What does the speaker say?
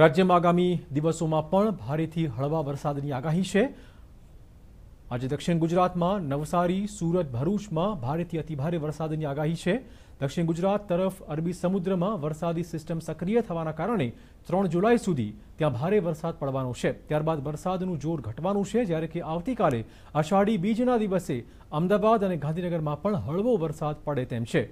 રાજ્યમાં આગામી દિવસોમાં પણ ભારેથી હળવા વરસાદની આગાહી છે આજે દક્ષિણ ગુજરાતમાં નવસારી, સુરત, ભરૂચમાં ભારેથી અતિભારે વરસાદની આગાહી છે દક્ષિણ ગુજરાત તરફ અરબી સમુદ્રમાં વરસાદી સિસ્ટમ સક્રિય થવાના કારણે 3 જુલાઈ સુધી ત્યાં ભારે વરસાદ પડવાનો છે ત્યારબાદ વરસાદનો જોર ઘટવાનો છે જ્યારે કે આવતીકાલે અષાઢી બીજના દિવસે અમદાવાદ અને ગાંધીનગરમાં પણ હળવો વરસાદ પડે તેમ છે